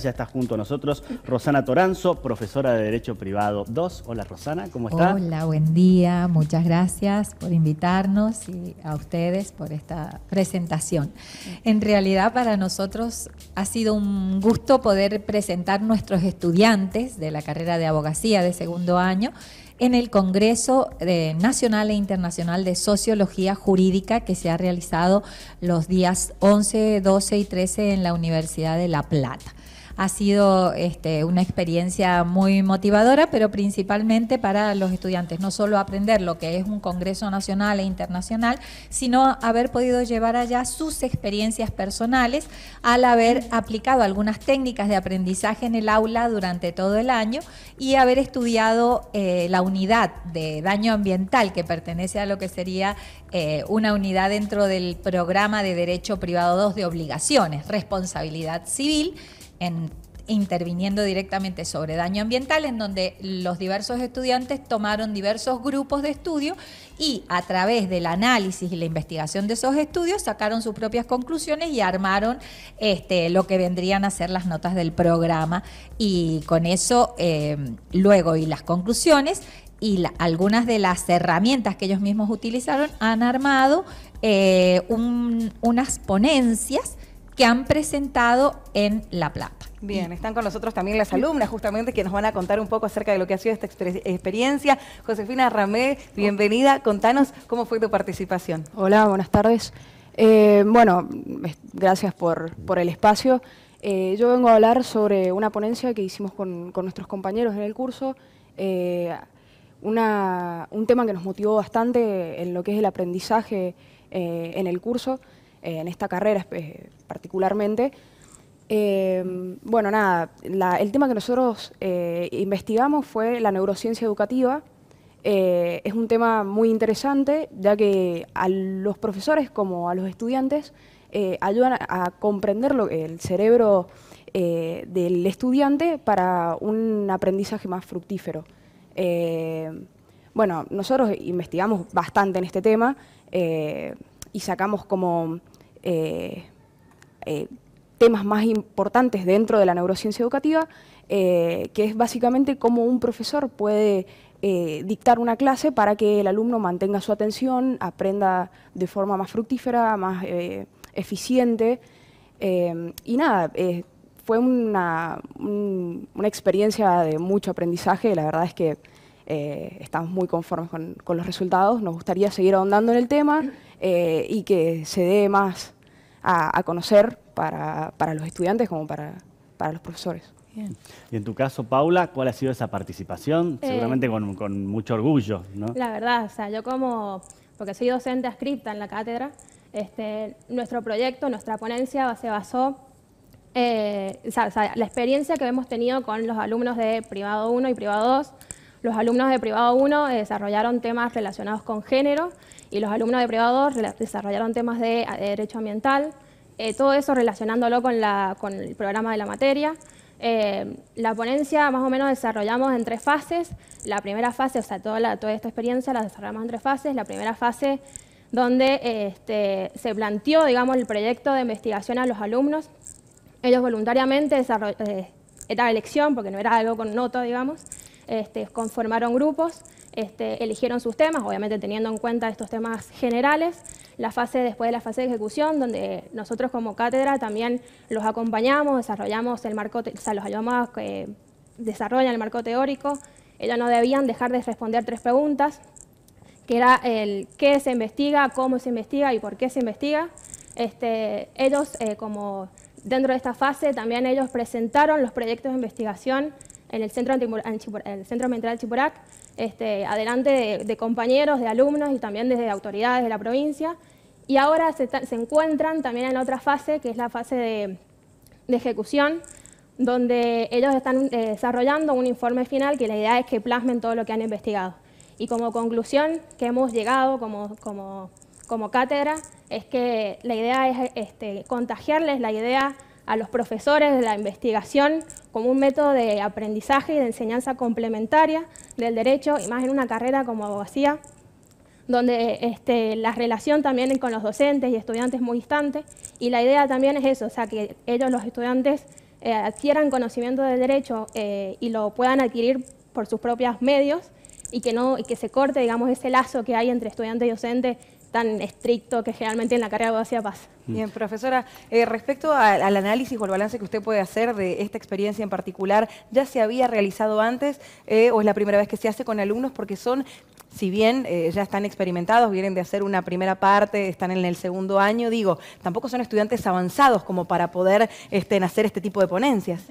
Ya está junto a nosotros Rosana Toranzo, profesora de Derecho Privado 2. Hola Rosana, ¿cómo está? Hola, buen día. Muchas gracias por invitarnos y a ustedes por esta presentación. En realidad para nosotros ha sido un gusto poder presentar nuestros estudiantes de la carrera de abogacía de segundo año en el Congreso eh, Nacional e Internacional de Sociología Jurídica que se ha realizado los días 11, 12 y 13 en la Universidad de La Plata. Ha sido este, una experiencia muy motivadora, pero principalmente para los estudiantes, no solo aprender lo que es un Congreso Nacional e Internacional, sino haber podido llevar allá sus experiencias personales al haber aplicado algunas técnicas de aprendizaje en el aula durante todo el año y haber estudiado eh, la unidad de daño ambiental que pertenece a lo que sería eh, una unidad dentro del programa de Derecho Privado 2 de obligaciones, responsabilidad civil interviniendo directamente sobre daño ambiental, en donde los diversos estudiantes tomaron diversos grupos de estudio y a través del análisis y la investigación de esos estudios sacaron sus propias conclusiones y armaron este, lo que vendrían a ser las notas del programa. Y con eso, em, luego, y las conclusiones, y algunas de las herramientas que ellos mismos utilizaron han armado eh, unas ponencias que han presentado en La Plata. Bien, están con nosotros también las alumnas, justamente, que nos van a contar un poco acerca de lo que ha sido esta experiencia. Josefina Ramé, bienvenida. Contanos cómo fue tu participación. Hola, buenas tardes. Eh, bueno, gracias por, por el espacio. Eh, yo vengo a hablar sobre una ponencia que hicimos con, con nuestros compañeros en el curso. Eh, un tema que nos motivó bastante en lo que es el aprendizaje en el curso. Eh, en esta carrera particularmente. Eh, bueno, nada, el tema que nosotros eh, investigamos fue la neurociencia educativa. es un tema muy interesante, ya que a los profesores como a los estudiantes ayudan a, comprender lo, el cerebro del estudiante para un aprendizaje más fructífero. bueno, nosotros investigamos bastante en este tema y sacamos como eh, eh, temas más importantes dentro de la neurociencia educativa, eh, que es básicamente cómo un profesor puede dictar una clase para que el alumno mantenga su atención, aprenda de forma más fructífera, más eficiente. y nada, fue una, una experiencia de mucho aprendizaje, la verdad es que eh, estamos muy conformes con, los resultados, nos gustaría seguir ahondando en el tema eh, y que se dé más a, conocer para, para, los estudiantes como para, para los profesores. Bien. Y en tu caso, Paula, ¿cuál ha sido esa participación? Eh. Seguramente con, con, mucho orgullo, ¿no? La verdad, o sea, yo como, porque soy docente adscripta en la cátedra, este, nuestro proyecto, nuestra ponencia se basó, eh, la experiencia que hemos tenido con los alumnos de Privado 1 y Privado 2, los alumnos de privado 1 desarrollaron temas relacionados con género y los alumnos de privado 2 desarrollaron temas de, eh, derecho ambiental, eh, todo eso relacionándolo con, la, con, el programa de la materia. Eh, la ponencia más o menos desarrollamos en tres fases. La primera fase, o sea, toda, toda esta experiencia la desarrollamos en tres fases. La primera fase donde este, se planteó, digamos, el proyecto de investigación a los alumnos. Ellos voluntariamente desarrollaron, era elección, porque no era algo con nota, digamos, este, conformaron grupos, este, eligieron sus temas, obviamente teniendo en cuenta estos temas generales, la fase después de la fase de ejecución, donde nosotros como cátedra también los acompañamos, desarrollamos el marco, los ayudamos que eh, desarrollan el marco teórico, ellos no debían dejar de responder tres preguntas, que era el qué se investiga, cómo se investiga y por qué se investiga. Este, ellos, eh, como dentro de esta fase, también ellos presentaron los proyectos de investigación en el Centro, el centro Ambiental Chipurac, este, adelante de, compañeros, de alumnos y también desde autoridades de la provincia. Y ahora se, encuentran también en la otra fase, que es la fase de, ejecución, donde ellos están eh, desarrollando un informe final que la idea es que plasmen todo lo que han investigado. Y como conclusión que hemos llegado como, como, como cátedra es que la idea es este, contagiarles la idea a los profesores de la investigación como un método de aprendizaje y de enseñanza complementaria del derecho, y más en una carrera como abogacía, donde este, la relación también con los docentes y estudiantes es muy distante, y la idea también es eso, o sea, que ellos, los estudiantes, eh, adquieran conocimiento del derecho eh, y lo puedan adquirir por sus propios medios, y que, no, que se corte, digamos, ese lazo que hay entre estudiantes y docente tan estricto que generalmente en la carrera de abogacía Paz. Bien, profesora, eh, respecto al análisis o el balance que usted puede hacer de esta experiencia en particular, ¿ya se había realizado antes eh, o es la primera vez que se hace con alumnos? Porque son si bien eh, ya están experimentados, vienen de hacer una primera parte, están en el segundo año, digo, tampoco son estudiantes avanzados como para poder este, hacer este tipo de ponencias.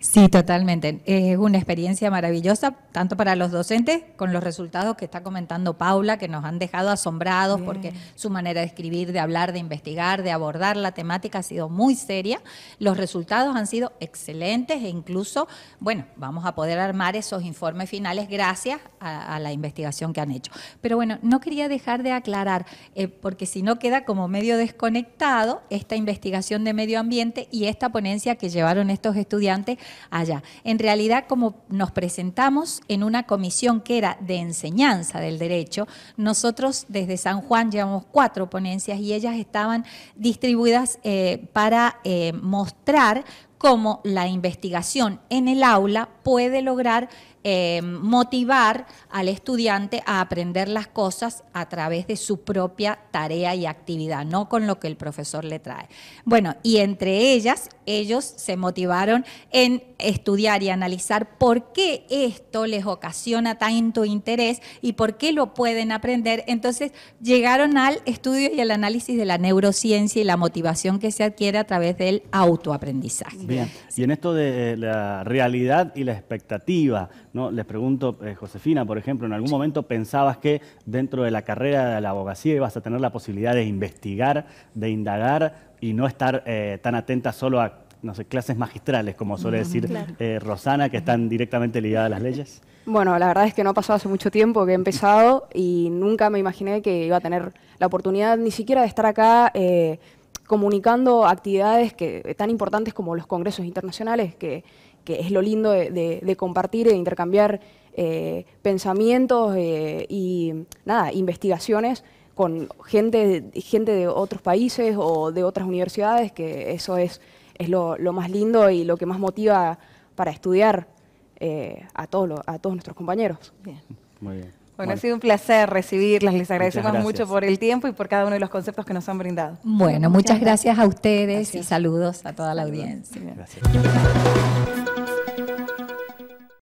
Sí, totalmente. Es una experiencia maravillosa, tanto para los docentes, con los resultados que está comentando Paula, que nos han dejado asombrados porque su manera de escribir, de hablar, de investigar, de abordar la temática ha sido muy seria. Los resultados han sido excelentes e incluso, bueno, vamos a poder armar esos informes finales gracias a la investigación que han hecho. Pero bueno, no quería dejar de aclarar, eh, porque si no queda como medio desconectado esta investigación de medio ambiente y esta ponencia que llevaron estos estudiantes allá. En realidad, como nos presentamos en una comisión que era de enseñanza del derecho, nosotros desde San Juan llevamos cuatro ponencias y ellas estaban distribuidas eh, para eh, mostrar cómo la investigación en el aula puede lograr eh, motivar al estudiante a aprender las cosas a través de su propia tarea y actividad, no con lo que el profesor le trae. Bueno, y entre ellas, ellos se motivaron en estudiar y analizar por qué esto les ocasiona tanto interés y por qué lo pueden aprender. Entonces, llegaron al estudio y al análisis de la neurociencia y la motivación que se adquiere a través del autoaprendizaje. Bien, y en esto de eh, la realidad y la expectativa, les pregunto, eh, Josefina, por ejemplo, ¿en algún momento pensabas que dentro de la carrera de la abogacía ibas a tener la posibilidad de investigar, de indagar y no estar eh, tan atenta solo a clases magistrales, como suele decir eh, Rosana, que están directamente ligadas a las leyes? Bueno, la verdad es que no ha pasado hace mucho tiempo que he empezado y nunca me imaginé que iba a tener la oportunidad ni siquiera de estar acá comunicando actividades que, tan importantes como los congresos internacionales que, que es lo lindo de, de, de compartir, e intercambiar eh, pensamientos eh, y nada, investigaciones con gente, gente de otros países o de otras universidades, que eso es, es lo, más lindo y lo que más motiva para estudiar eh, a, todos a todos nuestros compañeros. Muy bien. Bueno, ha sido un placer recibirlas. Les agradecemos mucho por el tiempo y por cada uno de los conceptos que nos han brindado. Bueno, muchas, gracias. a ustedes y saludos a toda la audiencia.